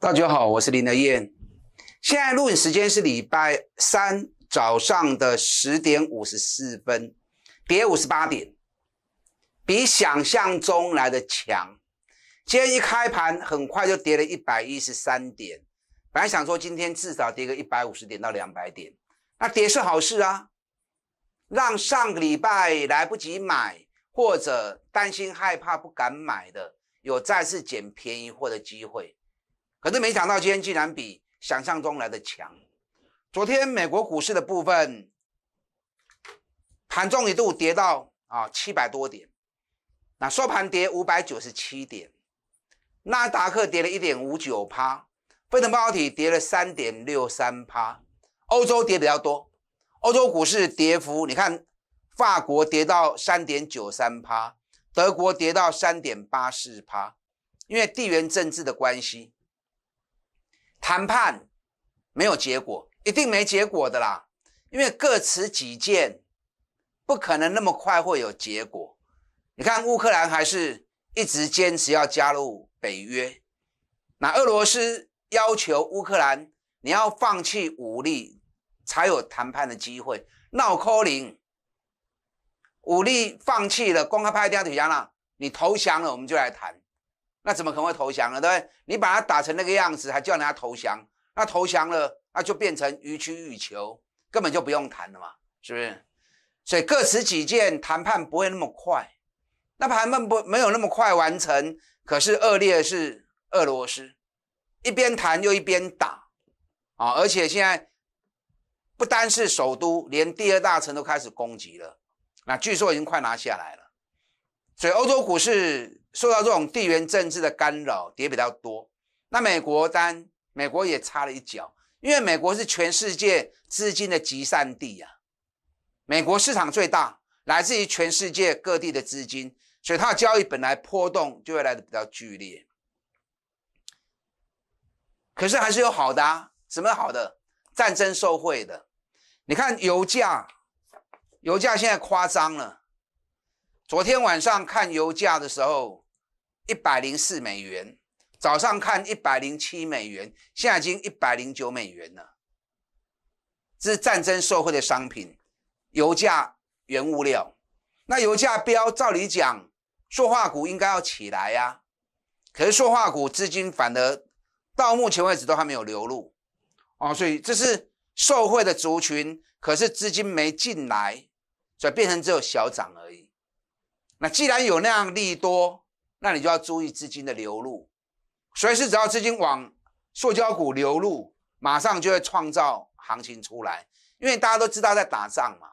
大家好，我是林德燕。现在录影时间是礼拜三早上的十点五十四分，跌五十八点，比想象中来的强。今天一开盘，很快就跌了一百一十三点。本来想说今天至少跌个一百五十点到两百点，那跌是好事啊，让上个礼拜来不及买或者担心害怕不敢买的，有再次捡便宜货的机会。可是没想到，今天竟然比想象中来的强。昨天美国股市的部分盘中一度跌到啊七百多点，那收盘跌五百九十七点，纳达克跌了一点五九趴，费等半导体跌了三点六三趴，欧洲跌比较多，欧洲股市跌幅，你看法国跌到三点九三趴，德国跌到三点八四趴，因为地缘政治的关系。谈判没有结果，一定没结果的啦，因为各持己见，不可能那么快会有结果。你看，乌克兰还是一直坚持要加入北约，那俄罗斯要求乌克兰你要放弃武力才有谈判的机会，闹扣零，武力放弃了，公开拍第二腿，了，你投降了，我们就来谈。那怎么可能会投降了？对不对？你把他打成那个样子，还叫人家投降？那投降了，那就变成予取予求，根本就不用谈了嘛，是不是？所以各持己见，谈判不会那么快。那谈判不没有那么快完成。可是恶劣的是，俄罗斯一边谈又一边打啊！而且现在不单是首都，连第二大城都开始攻击了。那据说已经快拿下来了。所以欧洲股市。受到这种地缘政治的干扰，跌比较多。那美国单，美国也插了一脚，因为美国是全世界资金的集散地呀，美国市场最大，来自于全世界各地的资金，所以它的交易本来波动就会来的比较剧烈。可是还是有好的，啊，什么好的？战争受贿的，你看油价，油价现在夸张了。昨天晚上看油价的时候，一百零四美元；早上看一百零七美元，现在已经一百零九美元了。这是战争受贿的商品，油价、原物料。那油价飙，照理讲，塑化股应该要起来呀。可是塑化股资金反而到目前为止都还没有流入啊，所以这是受贿的族群，可是资金没进来，所以变成只有小涨而已。那既然有那样利多，那你就要注意资金的流入。随时只要资金往塑胶股流入，马上就会创造行情出来。因为大家都知道在打仗嘛，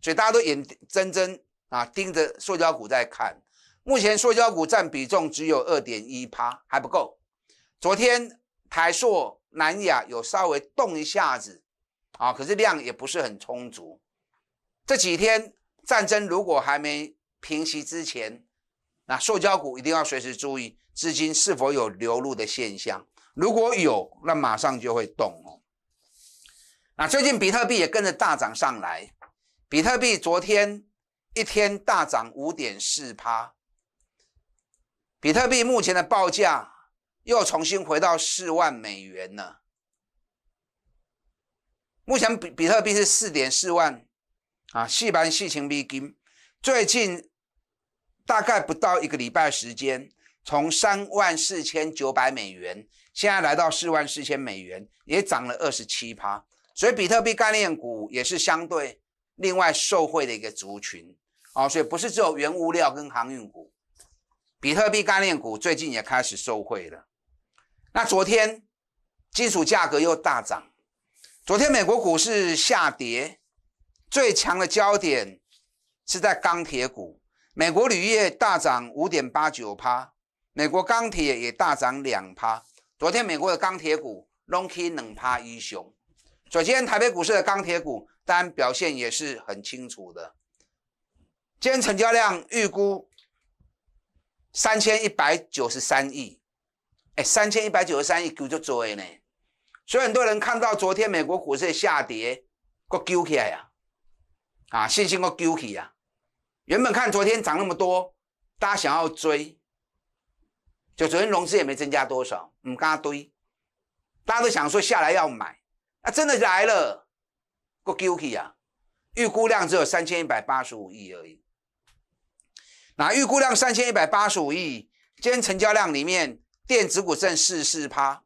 所以大家都眼睁睁啊盯着塑胶股在看。目前塑胶股占比重只有二点一趴，还不够。昨天台塑、南亚有稍微动一下子啊，可是量也不是很充足。这几天战争如果还没，平息之前，那塑胶股一定要随时注意资金是否有流入的现象。如果有，那马上就会动。那最近比特币也跟着大涨上来，比特币昨天一天大涨五点四趴。比特币目前的报价又重新回到四万美元了。目前比比特币是四点四万，啊，细盘细情必金，最近。大概不到一个礼拜时间，从三万四千九百美元，现在来到四万四千美元，也涨了二十七趴。所以，比特币概念股也是相对另外受惠的一个族群啊。所以，不是只有原物料跟航运股，比特币概念股最近也开始受惠了。那昨天金属价格又大涨，昨天美国股市下跌，最强的焦点是在钢铁股。美国铝业大涨五点八九趴，美国钢铁也大涨两趴。昨天美国的钢铁股隆起两趴一雄，昨天台北股市的钢铁股然表现也是很清楚的。今天成交量预估三千一百九十三亿，哎，三千一百九十三亿够做足呢。所以很多人看到昨天美国股市下跌，我揪起来呀，啊，信心我揪起呀。原本看昨天涨那么多，大家想要追，就昨天融资也没增加多少，嗯，加刚堆，大家都想说下来要买，那真的来了，够 key 啊！预估量只有三千一百八十五亿而已。那预估量三千一百八十五亿，今天成交量里面，电子股正四四趴，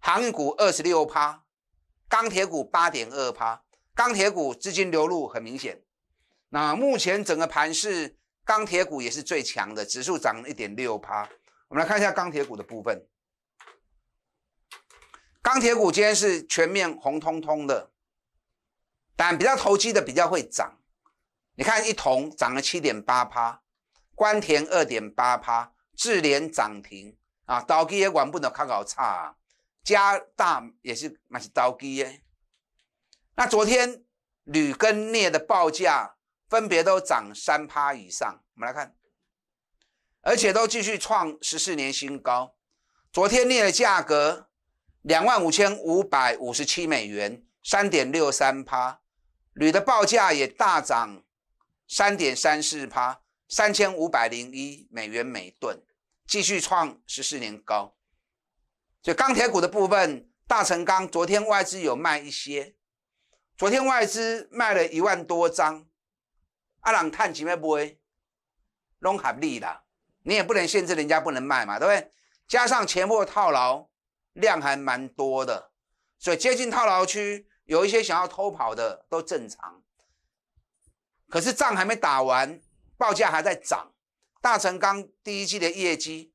航运股二十六趴，钢铁股八点二趴，钢铁股资金流入很明显。那目前整个盘市，钢铁股也是最强的，指数涨了一点六趴。我们来看一下钢铁股的部分。钢铁股今天是全面红彤彤的，但比较投机的比较会涨。你看，一铜涨了七点八趴，关田二点八趴，智联涨停啊，倒机也管不了，看搞差啊，加大也是满是倒机耶。那昨天铝跟镍的报价。分别都涨三趴以上，我们来看，而且都继续创十四年新高。昨天镍的价格两万五千五百五十七美元，三点六三趴。铝的报价也大涨三点三四趴，三千五百零一美元每吨，继续创十四年高。就钢铁股的部分，大成钢昨天外资有卖一些，昨天外资卖了一万多张。阿朗碳基卖不？拢合理啦，你也不能限制人家不能卖嘛，对不对？加上前货套牢量还蛮多的，所以接近套牢区有一些想要偷跑的都正常。可是仗还没打完，报价还在涨。大成刚第一季的业绩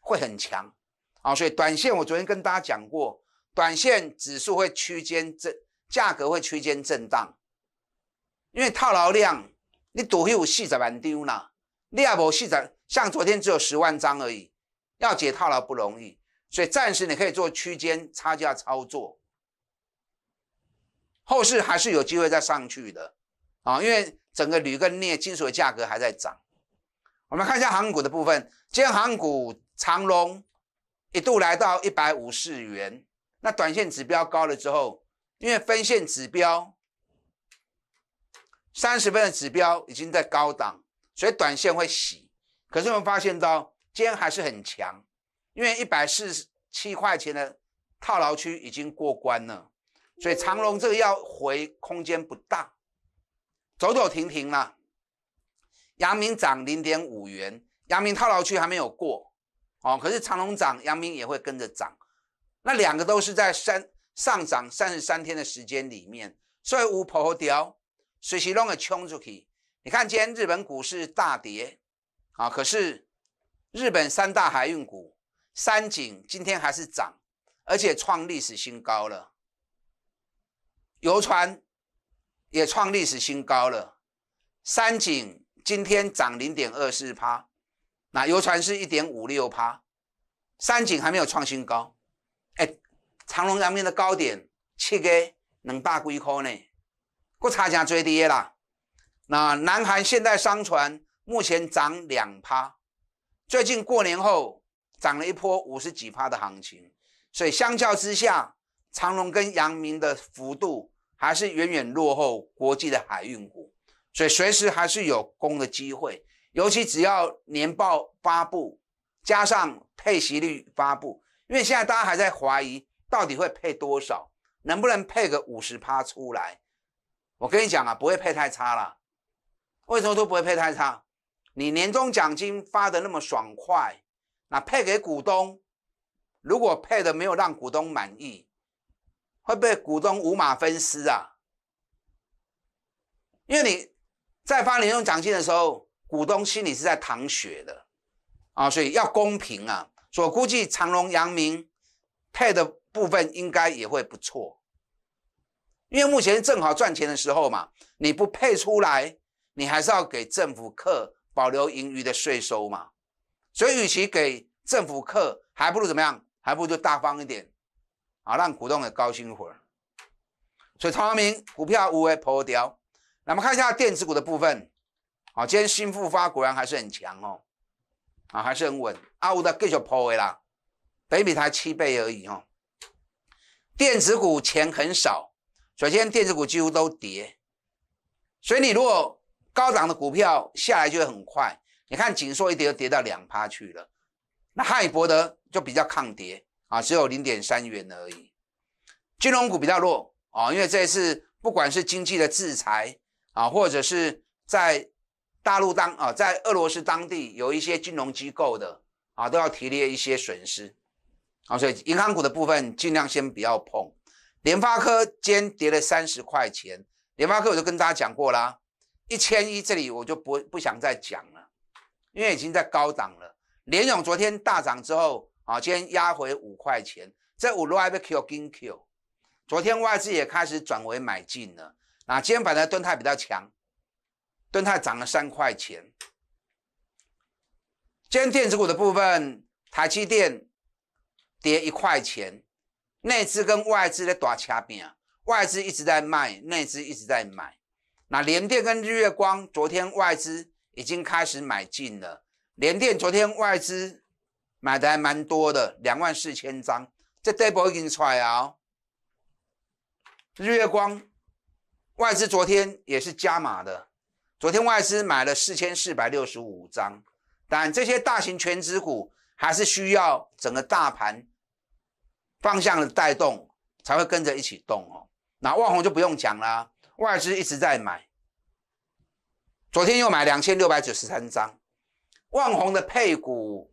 会很强啊，所以短线我昨天跟大家讲过，短线指数会区间震，价格会区间震荡，因为套牢量。你赌有四十万丢呢，你阿婆戏才像昨天只有十万张而已，要解套了不容易，所以暂时你可以做区间差价操作，后市还是有机会再上去的啊，因为整个铝跟镍金属的价格还在涨。我们看一下航股的部分，今天航股长龙一度来到一百五十元，那短线指标高了之后，因为分线指标。三十分的指标已经在高档，所以短线会洗。可是我们发现到，今天还是很强，因为一百四十七块钱的套牢区已经过关了，所以长隆这个要回空间不大，走走停停了。阳明涨零点五元，阳明套牢区还没有过哦。可是长隆涨，阳明也会跟着涨，那两个都是在三上涨三十三天的时间里面，所以无破掉。随时弄个冲出去，你看今天日本股市大跌啊，可是日本三大海运股三井今天还是涨，而且创历史新高了。游船也创历史新高了。三井今天涨零点二四趴，那游船是一点五六趴，三井还没有创新高。哎，长隆上面的高点七个两百几块呢。不差价最低啦。那南韩现代商船目前涨两趴，最近过年后涨了一波五十几趴的行情，所以相较之下，长隆跟阳明的幅度还是远远落后国际的海运股，所以随时还是有攻的机会。尤其只要年报发布，加上配息率发布，因为现在大家还在怀疑到底会配多少，能不能配个五十趴出来。我跟你讲啊，不会配太差了。为什么都不会配太差？你年终奖金发的那么爽快，那配给股东，如果配的没有让股东满意，会被股东五马分尸啊！因为你在发年终奖金的时候，股东心里是在淌血的啊，所以要公平啊。所以我估计长隆、阳明配的部分应该也会不错。因为目前正好赚钱的时候嘛，你不配出来，你还是要给政府课保留盈余的税收嘛，所以，与其给政府课，还不如怎么样？还不如就大方一点，啊，让股东也高兴一会儿。所以，长明股票五位破掉，那么看一下电子股的部分，好，今天新复发果然还是很强哦，啊，还是很稳。阿五的继续破位啦，北米才七倍而已哦，电子股钱很少。首先，电子股几乎都跌，所以你如果高档的股票下来就会很快。你看，紧缩一跌就跌到两趴去了。那海博德就比较抗跌啊，只有零点三元而已。金融股比较弱啊，因为这一次不管是经济的制裁啊，或者是在大陆当啊，在俄罗斯当地有一些金融机构的啊，都要提列一些损失啊，所以银行股的部分尽量先不要碰。联发科今天跌了三十块钱。联发科我就跟大家讲过啦，一千一这里我就不不想再讲了，因为已经在高档了。联勇昨天大涨之后，啊，今天压回五块钱。这五路六 Q 跟 Q，昨天外资也开始转为买进了。那今天反正盾泰比较强，盾泰涨了三块钱。今天电子股的部分，台积电跌一块钱。内资跟外资的大掐兵外资一直在卖，内资一直在买。那联电跟日月光，昨天外资已经开始买进了。联电昨天外资买的还蛮多的，两万四千张。这 double 已经出来哦。日月光外资昨天也是加码的，昨天外资买了四千四百六十五张。但这些大型全值股还是需要整个大盘。方向的带动才会跟着一起动哦。那万红就不用讲啦，外资一直在买，昨天又买两千六百九十三张。万红的配股，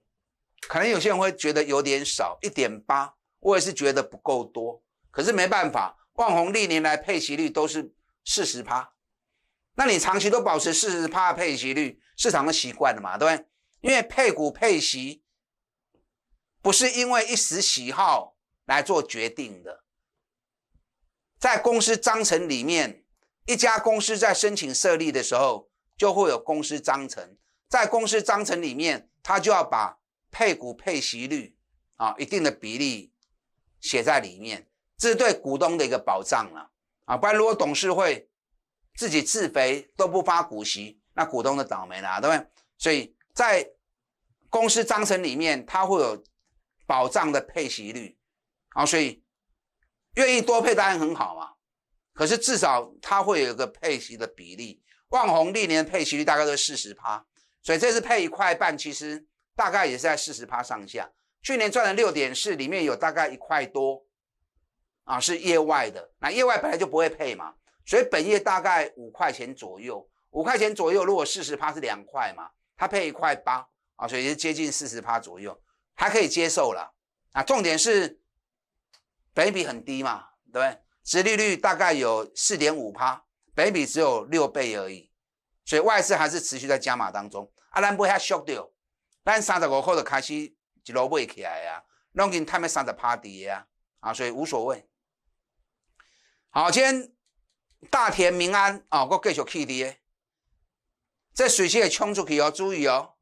可能有些人会觉得有点少，一点八，我也是觉得不够多。可是没办法，万红历年来配息率都是四十趴，那你长期都保持四十趴配息率，市场的习惯了嘛，对不对？因为配股配息不是因为一时喜好。来做决定的，在公司章程里面，一家公司在申请设立的时候，就会有公司章程。在公司章程里面，他就要把配股配息率啊，一定的比例写在里面，这是对股东的一个保障了啊。不然如果董事会自己自肥都不发股息，那股东就倒霉了，啊，对不对？所以在公司章程里面，它会有保障的配息率。啊，所以愿意多配当然很好嘛。可是至少它会有一个配息的比例。万红历年配息率大概都是四十趴，所以这次配一块半，其实大概也是在四十趴上下。去年赚了六点四，里面有大概一块多啊，是业外的。那业外本来就不会配嘛，所以本业大概五块钱左右。五块钱左右，如果四十趴是两块嘛，它配一块八啊，所以是接近四十趴左右，还可以接受了。啊，重点是。北比很低嘛，对不对？殖利率大概有四点五趴，北比只有六倍而已，所以外市还是持续在加码当中。啊，咱不遐缩掉，咱三十五块就开始一路买起来啊，拢跟探要三十趴底啊，啊，所以无所谓。好，今天大田民安啊，我继续去跌。这水线也冲出去哦，注意哦，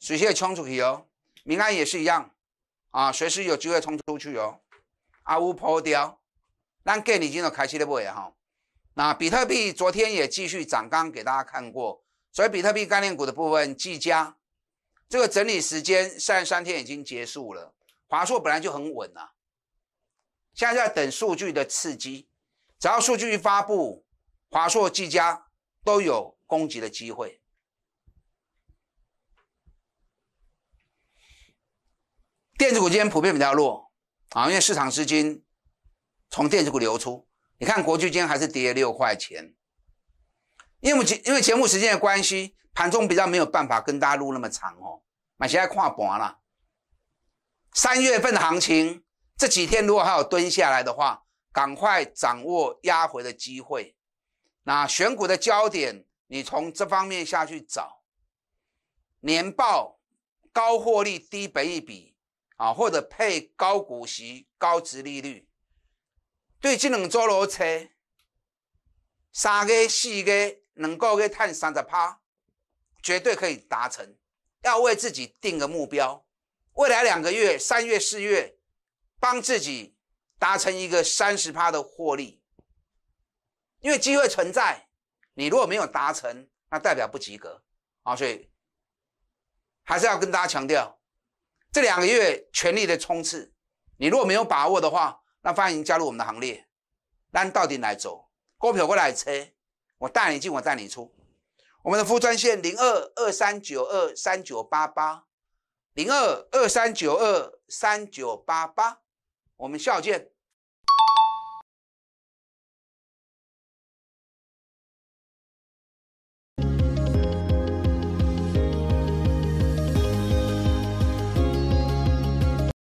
水线也冲出去哦。民安也是一样啊，随时有机会冲出去哦。阿乌破掉，那概念已经都开始的不也好。那比特币昨天也继续涨，刚给大家看过，所以比特币概念股的部分绩佳，这个整理时间三十三天已经结束了。华硕本来就很稳啊，现在在等数据的刺激，只要数据一发布，华硕绩佳都有攻击的机会。电子股今天普遍比较弱。啊，因为市场资金从电子股流出，你看国巨今还是跌六块钱。因为节因为节目时间的关系，盘中比较没有办法跟大家录那么长哦。目前跨盘了，三月份的行情，这几天如果还有蹲下来的话，赶快掌握压回的机会。那选股的焦点，你从这方面下去找，年报高获利、低本一比。啊，或者配高股息、高值利率，对这辆做楼车，三个、四个能够给赚三十趴，绝对可以达成。要为自己定个目标，未来两个月、三月、四月，帮自己达成一个三十趴的获利，因为机会存在。你如果没有达成，那代表不及格啊！所以还是要跟大家强调。这两个月全力的冲刺，你如果没有把握的话，那欢迎加入我们的行列。那到底来走，我飘过来车，我带你进，我带你出。我们的副专线零二二三九二三九八八，零二二三九二三九八八，我们午见。